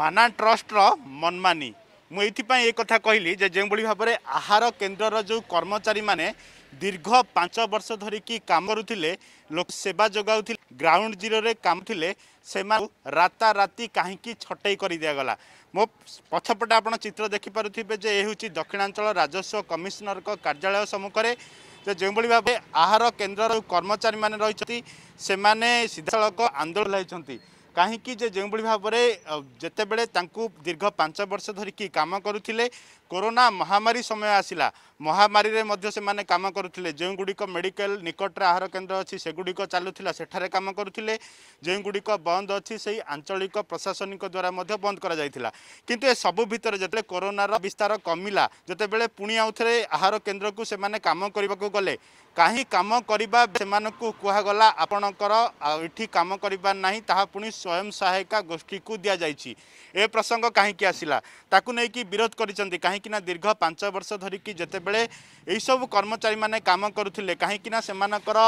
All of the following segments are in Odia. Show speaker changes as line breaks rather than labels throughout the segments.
ମାନା ଟ୍ରଷ୍ଟର ମନମାନି ମୁଁ ଏଇଥିପାଇଁ ଏ କଥା କହିଲି ଯେ ଯେଉଁଭଳି ଭାବରେ ଆହାର କେନ୍ଦ୍ରର ଯେଉଁ କର୍ମଚାରୀମାନେ ଦୀର୍ଘ ପାଞ୍ଚ ବର୍ଷ ଧରିକି କାମ କରୁଥିଲେ ଲୋକ ସେବା ଯୋଗାଉଥିଲେ ଗ୍ରାଉଣ୍ଡ ଜିରୋରେ କାମୁଥିଲେ ସେମାନେ ରାତାରାତି କାହିଁକି ଛଟେଇ କରି ଦିଆଗଲା ମୋ ପଛପଟେ ଆପଣ ଚିତ୍ର ଦେଖିପାରୁଥିବେ ଯେ ଏ ହେଉଛି ଦକ୍ଷିଣାଞ୍ଚଳ ରାଜସ୍ୱ କମିଶନରଙ୍କ କାର୍ଯ୍ୟାଳୟ ସମ୍ମୁଖରେ ଯେ ଯେଉଁଭଳି ଭାବେ ଆହାର କେନ୍ଦ୍ରର କର୍ମଚାରୀମାନେ ରହିଛନ୍ତି ସେମାନେ ସିଧାସଳଖ ଆନ୍ଦୋଳନ ହେଉଛନ୍ତି କାହିଁକି ଯେ ଯେଉଁଭଳି ଭାବରେ ଯେତେବେଳେ ତାଙ୍କୁ ଦୀର୍ଘ ପାଞ୍ଚ ବର୍ଷ ଧରିକି କାମ କରୁଥିଲେ କରୋନା ମହାମାରୀ ସମୟ ଆସିଲା ମହାମାରୀରେ ମଧ୍ୟ ସେମାନେ କାମ କରୁଥିଲେ ଯେଉଁଗୁଡ଼ିକ ମେଡ଼ିକାଲ ନିକଟରେ ଆହାର କେନ୍ଦ୍ର ଅଛି ସେଗୁଡ଼ିକ ଚାଲୁଥିଲା ସେଠାରେ କାମ କରୁଥିଲେ ଯେଉଁଗୁଡ଼ିକ ବନ୍ଦ ଅଛି ସେହି ଆଞ୍ଚଳିକ ପ୍ରଶାସନିକ ଦ୍ୱାରା ମଧ୍ୟ ବନ୍ଦ କରାଯାଇଥିଲା କିନ୍ତୁ ଏସବୁ ଭିତରେ ଯେତେବେଳେ କରୋନାର ବିସ୍ତାର କମିଲା ଯେତେବେଳେ ପୁଣି ଆଉଥରେ ଆହାର କେନ୍ଦ୍ରକୁ ସେମାନେ କାମ କରିବାକୁ ଗଲେ କାହିଁ କାମ କରିବା ସେମାନଙ୍କୁ କୁହାଗଲା ଆପଣଙ୍କର ଏଠି କାମ କରିବା ନାହିଁ ତାହା ପୁଣି ସ୍ୱୟଂ ସହାୟିକା ଗୋଷ୍ଠୀକୁ ଦିଆଯାଇଛି ଏ ପ୍ରସଙ୍ଗ କାହିଁକି ଆସିଲା ତାକୁ ନେଇକି ବିରୋଧ କରିଛନ୍ତି କାହିଁକିନା ଦୀର୍ଘ ପାଞ୍ଚ ବର୍ଷ ଧରିକି ଯେତେବେଳେ ଏହିସବୁ କର୍ମଚାରୀମାନେ କାମ କରୁଥିଲେ କାହିଁକିନା ସେମାନଙ୍କର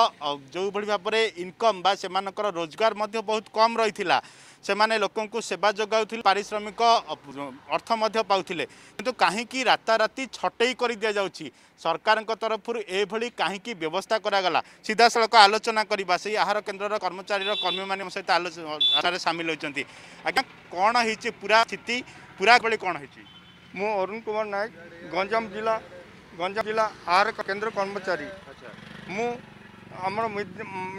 ଯେଉଁଭଳି ଭାବରେ ଇନକମ୍ ବା ସେମାନଙ୍କର ରୋଜଗାର ମଧ୍ୟ ବହୁତ କମ୍ ରହିଥିଲା ସେମାନେ ଲୋକଙ୍କୁ ସେବା ଯୋଗାଉଥିଲେ ପାରିଶ୍ରମିକ ଅର୍ଥ ମଧ୍ୟ ପାଉଥିଲେ କିନ୍ତୁ କାହିଁକି ରାତାରାତି ଛଟେଇ କରି ଦିଆଯାଉଛି ସରକାରଙ୍କ ତରଫରୁ ଏଭଳି କାହିଁକି কি ব্যবস্থা করা সিধাসলখ আলোচনা করা সেই আহার কেন্দ্রর কর্মচারী কর্মী মানে সহ আলোচনার সামিল হয়েছেন আজ্ঞা কণ হয়েছে পুরা স্থিতি পুরা ভাবে কণ হয়েছে মু অরুণ কুমার নায়ক গঞ্জাম জেলা গঞ্জাম জেলা আহার কেন্দ্র কর্মচারী মু আমার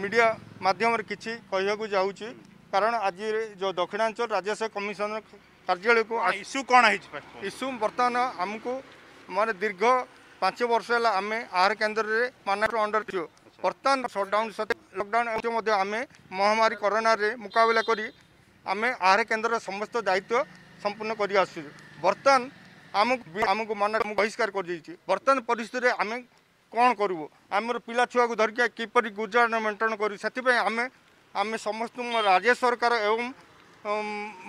মিডিয়া মাধ্যমে কিছু কহবাকে যাচ্ছি কারণ আজ যে দক্ষিণাঞ্চল রাজ্য কমিশনার কার্যালয়କୁ इस्यू କ'ଣ ହେଇଛି ଇସ୍ୟୁ ବର୍ତ୍ତମାନ ଆମକୁ ମାନେ ଦୀର୍ଘ ପାଞ୍ଚ ବର୍ଷ ହେଲା ଆମେ ଆହାର କେନ୍ଦ୍ରରେ ମାନର ଅଣ୍ଡର ଛୁ ବର୍ତ୍ତମାନ ସଟ୍ଡାଉନ୍ ସତ୍ତ୍ୱେ ଲକଡାଉନ୍ ମଧ୍ୟ ଆମେ ମହାମାରୀ କରୋନାରେ ମୁକାବିଲା କରି ଆମେ ଆହାର କେନ୍ଦ୍ରର ସମସ୍ତ ଦାୟିତ୍ୱ ସମ୍ପୂର୍ଣ୍ଣ କରି ଆସୁଛୁ ବର୍ତ୍ତମାନ ଆମକୁ ଆମକୁ ମାନ ବହିଷ୍କାର କରିଦେଇଛି ବର୍ତ୍ତମାନ ପରିସ୍ଥିତିରେ ଆମେ କ'ଣ କରିବୁ ଆମର ପିଲା ଛୁଆକୁ ଧରିକି କିପରି ଗୁଜୁରାଣ ମେଣ୍ଟନ କରିବୁ ସେଥିପାଇଁ ଆମେ ଆମେ ସମସ୍ତଙ୍କୁ ରାଜ୍ୟ ସରକାର ଏବଂ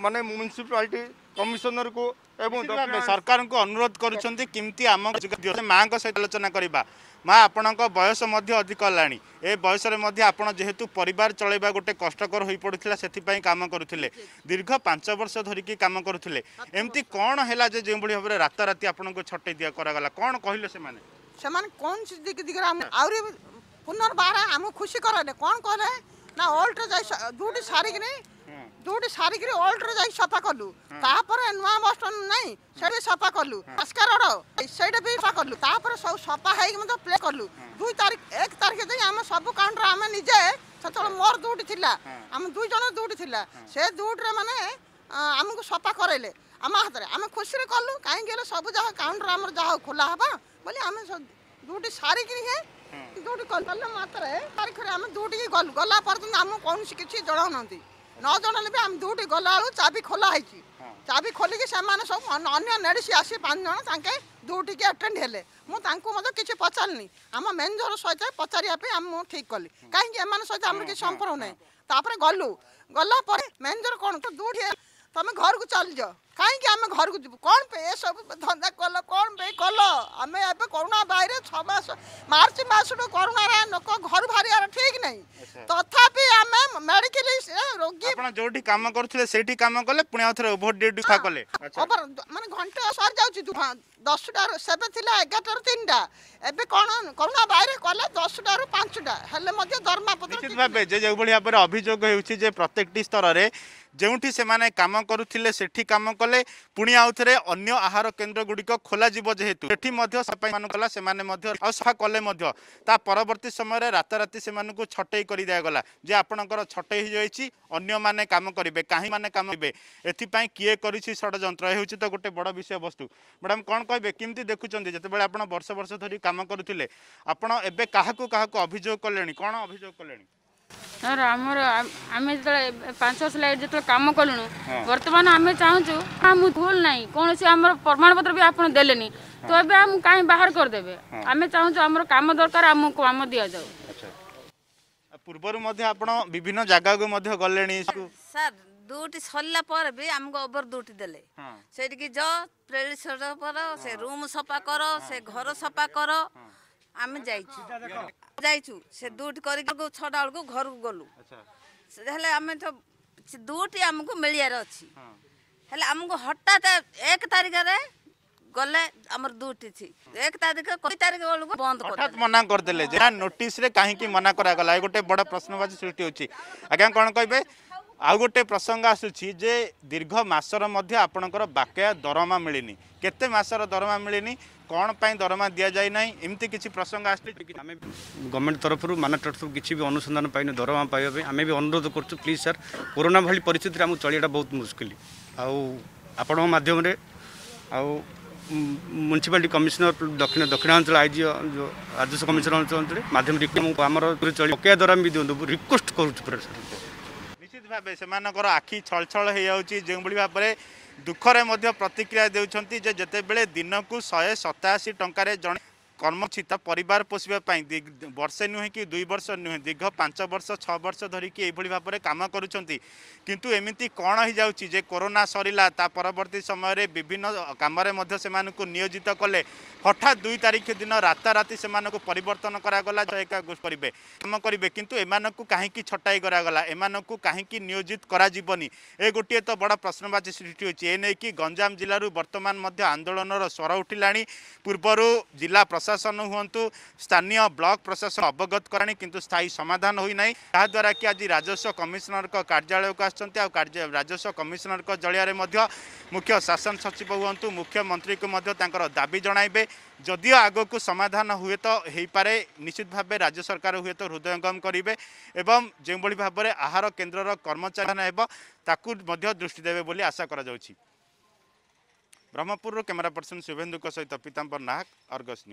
মানে ମ୍ୟୁନିସିପାଲିଟି କମିଶନରକୁ ଏବଂ ସରକାରଙ୍କୁ ଅନୁରୋଧ କରୁଛନ୍ତି କେମିତି ଆମ ମାଆଙ୍କ ସହିତ ଆଲୋଚନା କରିବା ମା ଆପଣଙ୍କ ବୟସ ମଧ୍ୟ ଅଧିକ ହେଲାଣି ଏ ବୟସରେ ମଧ୍ୟ ଆପଣ ଯେହେତୁ ପରିବାର ଚଳାଇବା ଗୋଟେ କଷ୍ଟକର ହୋଇପଡ଼ୁଥିଲା ସେଥିପାଇଁ କାମ କରୁଥିଲେ ଦୀର୍ଘ ପାଞ୍ଚ ବର୍ଷ ଧରିକି କାମ କରୁଥିଲେ ଏମିତି କ'ଣ ହେଲା ଯେ ଯେଉଁଭଳି ଭାବରେ ରାତାରାତି ଆପଣଙ୍କୁ ଛଟେଇ ଦିଆ କରାଗଲା କ'ଣ କହିଲେ ସେମାନେ
ସେମାନେ କ'ଣ ଦିଗରେ ଆହୁରି ପୁନର୍ବାର ଆମକୁ ଖୁସି କଲେ କ'ଣ କଲେ ନା ଓଲ୍ଡରେ ଯାଇ ଯେଉଁଠି ସାରିକିନି ଯୋଉଠି ସାରିକିରି ଅଲ୍ଟରେ ଯାଇ ସଫା କଲୁ ତାପରେ ନୂଆ ବସ୍ ଷ୍ଟାଣ୍ଡ ନାହିଁ ସେଇଠି ସଫା କଲୁ ଭାସ୍କର ରୋଡ ସେଇଟା ବି ସଫା କଲୁ ତାପରେ ସବୁ ସଫା ହେଇକି ମଧ୍ୟ ପ୍ଲେ କଲୁ ଦୁଇ ତାରିଖ ଏକ ତାରିଖ ଯାଇ ଆମେ ସବୁ କାଉଣ୍ଟର ଆମେ ନିଜେ ସେତେବେଳେ ମୋର ଦୁଇଟି ଥିଲା ଆମ ଦୁଇ ଜଣ ଦୁଇଟି ଥିଲା ସେ ଦୁଇଟିରେ ମାନେ ଆମକୁ ସଫା କରେଇଲେ ଆମ ହାତରେ ଆମେ ଖୁସିରେ କଲୁ କାହିଁକି ହେଲେ ସବୁ ଯାହା କାଉଣ୍ଟର ଆମର ଯାହା ଖୋଲା ହେବ ବୋଲି ଆମେ ଦୁଇଟି ସାରିକିରି ହେ দুটি গল মাত্রে তারিখে আমি দুটিকে গল গলা পর্যন্ত আমি কৌশি কিছু জনাও না ନଅ ଜଣ ବି ଆମେ ଦୁଇଟି ଗଲାବେଳକୁ ଚାବି ଖୋଲା ହେଇଛି ଚାବି ଖୋଲିକି ସେମାନେ ସବୁ ଅନ୍ୟ ନେଡ଼ିସି ଆସି ପାଞ୍ଚ ଜଣ ତାଙ୍କେ ଦୁଇଟିକି ଆଟେଣ୍ଡ ହେଲେ ମୁଁ ତାଙ୍କୁ ମଧ୍ୟ କିଛି ପଚାରିନି ଆମ ମ୍ୟାନେଜର ସହିତ ପଚାରିବା ପାଇଁ ମୁଁ ଠିକ୍ କଲି କାହିଁକି ଏମାନଙ୍କ ସହିତ ଆମର କିଛି ସମ୍ପର୍କ ନାହିଁ ତାପରେ ଗଲୁ ଗଲା ପରେ ମ୍ୟାନେଜର କ'ଣ ଦୁଇଠି ତମେ ଘରକୁ ଚାଲିଯାଅ କାହିଁକି ଆମେ ଘରକୁ ଯିବୁ କ'ଣ ପାଇଁ ଏସବୁ ଧନ୍ଦା କଲ କ'ଣ ପାଇଁ କଲ ଆମେ ଏବେ କରୋନା ବାହାରେ ଛଅ ମାସ ମାର୍ଚ୍ଚ ମାସଠୁ କରୋନାରେ ଲୋକ ଘରୁ ବାହାରିବାର ଠିକ୍ ନାହିଁ ତଥାପି ଆମେ ମେଡିକାଲ ରୋଗୀ
ଯୋଉଠି କାମ କରୁଥିଲେ ସେଇଠି କାମ କଲେ ପୁଣି ଆଉ ଥରେ ଓଭର ଡ୍ୟୁଟି କଲେ
ମାନେ ଘଣ୍ଟା ସରିଯାଉଛି ଦଶଟାରୁ ସେବେ ଥିଲା ଏଗାରଟାରୁ ତିନିଟା
ଏବେ କ'ଣ କରୋନା ବାହାରେ
କଲେ ଦଶଟାରୁ ପାଞ୍ଚଟା ହେଲେ ମଧ୍ୟ ଦରମା
ପତ୍ର ଭାବେ ଯେ ଯେଉଁଭଳି ଭାବରେ ଅଭିଯୋଗ ହେଉଛି ଯେ ପ୍ରତ୍ୟେକଟି ସ୍ତରରେ ଯେଉଁଠି ସେମାନେ କାମ କରୁଥିଲେ ସେଠି କାମ କଲେ କଲେ ପୁଣି ଆଉ ଥରେ ଅନ୍ୟ ଆହାର କେନ୍ଦ୍ର ଗୁଡ଼ିକ ଖୋଲାଯିବ ଯେହେତୁ ସେଠି ମଧ୍ୟ ସଫାଇ ମାନ କଲା ସେମାନେ ମଧ୍ୟ ଆଉ ସଫା କଲେ ମଧ୍ୟ ତା ପରବର୍ତ୍ତୀ ସମୟରେ ରାତାରାତି ସେମାନଙ୍କୁ ଛଟେଇ କରି ଦିଆଗଲା ଯେ ଆପଣଙ୍କର ଛଟେଇ ହୋଇଯାଇଛି ଅନ୍ୟମାନେ କାମ କରିବେ କାହିଁ ମାନେ କାମ କରିବେ ଏଥିପାଇଁ କିଏ କରିଛି ଷଡ଼ଯନ୍ତ୍ର ହେଉଛି ତ ଗୋଟେ ବଡ଼ ବିଷୟବସ୍ତୁ ମ୍ୟାଡ଼ାମ୍ କ'ଣ କହିବେ କେମିତି ଦେଖୁଛନ୍ତି ଯେତେବେଳେ ଆପଣ ବର୍ଷ ବର୍ଷ ଧରି କାମ କରୁଥିଲେ ଆପଣ ଏବେ କାହାକୁ କାହାକୁ ଅଭିଯୋଗ କଲେଣି କ'ଣ ଅଭିଯୋଗ କଲେଣି
ସାର୍ ଆମର ଆମେ ଯେତେବେଳେ ପାଞ୍ଚ ବର୍ଷ ଲାଗି ଯେତେବେଳେ କାମ କଲୁଣୁ ବର୍ତ୍ତମାନ ଆମେ ଚାହୁଁଛୁ ଆମକୁ ଭୁଲ ନାହିଁ କୌଣସି ଆମର ପ୍ରମାଣପତ୍ର ବି ଆପଣ ଦେଲେନି ତ ଏବେ ଆମକୁ କାହିଁ ବାହାର କରିଦେବେ ଆମେ ଚାହୁଁଛୁ ଆମର କାମ ଦରକାର ଆମକୁ କାମ ଦିଆଯାଉ
ପୂର୍ବରୁ ମଧ୍ୟ ଆପଣ ବିଭିନ୍ନ ଜାଗାକୁ ମଧ୍ୟ ଗଲେଣି ସାର୍ ଡ୍ୟୁଟି ସରିଲା ପରେ ବି ଆମକୁ ଓଭର ଡ୍ୟୁଟି ଦେଲେ ସେଇଠିକି ଯ ପ୍ରେରିତ ପରେ ସେ ରୁମ୍ ସଫା କର ସେ ଘର ସଫା କର ଆମେ ଯାଇଛୁ ଯାଇଛୁ ସେ ଦୁଇଟି କରିକି ଛଅଟା ବେଳକୁ ଘରକୁ
ଗଲୁ ହେଲେ ଆମେ ତ ଦୁଇଟି ଆମକୁ ମିଳିବାର ଅଛି ହେଲେ ଆମକୁ ହଠାତ୍ ଏକ ତାରିଖରେ ଗଲେ ଆମର ଦୁଇଟି ଅଛି ଏକ ତାରିଖ କୋଡ଼ିଏ ତାରିଖ ବେଳକୁ ବନ୍ଦ
ହଠାତ୍ ମନା କରିଦେଲେ ଯେ ନୋଟିସରେ କାହିଁକି ମନା କରାଗଲା ଏ ଗୋଟେ ବଡ଼ ପ୍ରଶ୍ନବାଚୀ ସୃଷ୍ଟି ହେଉଛି ଆଜ୍ଞା କ'ଣ କହିବେ ଆଉ ଗୋଟେ ପ୍ରସଙ୍ଗ ଆସୁଛି ଯେ ଦୀର୍ଘ ମାସର ମଧ୍ୟ ଆପଣଙ୍କର ବାକେୟା ଦରମା ମିଳିନି କେତେ ମାସର ଦରମା ମିଳିନି କ'ଣ ପାଇଁ ଦରମା ଦିଆଯାଇ ନାହିଁ ଏମିତି କିଛି ପ୍ରସଙ୍ଗ ଆସିଛି ଆମେ ଗଭର୍ଣ୍ଣମେଣ୍ଟ ତରଫରୁ ମାନ ତରଫରୁ କିଛି ବି ଅନୁସନ୍ଧାନ ପାଇନୁ ଦରମା ପାଇବା ପାଇଁ ଆମେ ବି ଅନୁରୋଧ କରୁଛୁ ପ୍ଲିଜ୍ ସାର୍ କରୋନା ଭଳି ପରିସ୍ଥିତିରେ ଆମକୁ ଚଳିବାଟା ବହୁତ ମୁସ୍କିଲ ଆଉ ଆପଣଙ୍କ ମାଧ୍ୟମରେ ଆଉ ମ୍ୟୁନିସିପାଲିଟି କମିଶନର ଦକ୍ଷିଣ ଦକ୍ଷିଣାଞ୍ଚଳ ଆଇଜି ରାଜସ୍ୱ କମିଶନର ଅଞ୍ଚଳ ଅଞ୍ଚଳରେ ମାଧ୍ୟମରେ ଆମର ଚଳିବ ପକେଇବା ଦ୍ୱାରା ବି ଦିଅନ୍ତୁ ରିକ୍ୱେଷ୍ଟ କରୁଛୁ ପୁରା ସାର୍ ଭାବେ ସେମାନଙ୍କର ଆଖି ଛଳଛଳ ହେଇଯାଉଛି ଯେଉଁଭଳି ଭାବରେ ଦୁଃଖରେ ମଧ୍ୟ ପ୍ରତିକ୍ରିୟା ଦେଉଛନ୍ତି ଯେ ଯେତେବେଳେ ଦିନକୁ ଶହେ ସତାଅଶୀ ଟଙ୍କାରେ ଜଣେ କର୍ମଛି ତା ପରିବାର ପୋଷିବା ପାଇଁ ବର୍ଷେ ନୁହେଁ କି ଦୁଇ ବର୍ଷ ନୁହେଁ ଦୀର୍ଘ ପାଞ୍ଚ ବର୍ଷ ଛଅ ବର୍ଷ ଧରିକି ଏଇଭଳି ଭାବରେ କାମ କରୁଛନ୍ତି କିନ୍ତୁ ଏମିତି କ'ଣ ହେଇଯାଉଛି ଯେ କରୋନା ସରିଲା ତା ପରବର୍ତ୍ତୀ ସମୟରେ ବିଭିନ୍ନ କାମରେ ମଧ୍ୟ ସେମାନଙ୍କୁ ନିୟୋଜିତ କଲେ ହଠାତ୍ ଦୁଇ ତାରିଖ ଦିନ ରାତାରାତି ସେମାନଙ୍କୁ ପରିବର୍ତ୍ତନ କରାଗଲା ଏକା କରିବେ କାମ କରିବେ କିନ୍ତୁ ଏମାନଙ୍କୁ କାହିଁକି ଛଟାଇ କରାଗଲା ଏମାନଙ୍କୁ କାହିଁକି ନିୟୋଜିତ କରାଯିବନି ଏ ଗୋଟିଏ ତ ବଡ଼ ପ୍ରଶ୍ନବାଚୀ ସୃଷ୍ଟି ହେଉଛି ଏ ନେଇକି ଗଞ୍ଜାମ ଜିଲ୍ଲାରୁ ବର୍ତ୍ତମାନ ମଧ୍ୟ ଆନ୍ଦୋଳନର ସ୍ୱର ଉଠିଲାଣି ପୂର୍ବରୁ ଜିଲ୍ଲା ପ୍ରଶାସନ ହୁଅନ୍ତୁ ସ୍ଥାନୀୟ ବ୍ଲକ ପ୍ରଶାସନ ଅବଗତ କରାଣି କିନ୍ତୁ ସ୍ଥାୟୀ ସମାଧାନ ହୋଇନାହିଁ ଯାହାଦ୍ୱାରା କି ଆଜି ରାଜସ୍ୱ କମିଶନରଙ୍କ କାର୍ଯ୍ୟାଳୟକୁ ଆସିଛନ୍ତି ଆଉ କାର୍ଯ୍ୟ ରାଜସ୍ୱ କମିଶନରଙ୍କ ଜଳିଆରେ ମଧ୍ୟ ମୁଖ୍ୟ ଶାସନ ସଚିବ ହୁଅନ୍ତୁ ମୁଖ୍ୟମନ୍ତ୍ରୀଙ୍କୁ ମଧ୍ୟ ତାଙ୍କର ଦାବି ଜଣାଇବେ ଯଦିଓ ଆଗକୁ ସମାଧାନ ହୁଏତ ହୋଇପାରେ ନିଶ୍ଚିତ ଭାବେ ରାଜ୍ୟ ସରକାର ହୁଏତ ହୃଦୟଙ୍ଗମ କରିବେ ଏବଂ ଯେଉଁଭଳି ଭାବରେ ଆହାର କେନ୍ଦ୍ରର କର୍ମଚାରୀ ହେବ ତାକୁ ମଧ୍ୟ ଦୃଷ୍ଟି ଦେବେ ବୋଲି ଆଶା କରାଯାଉଛି ब्रह्मपुरको क्यामेरा पर्सन शुभेन्दुको सहित पिताम्बर नाहक अर्गस्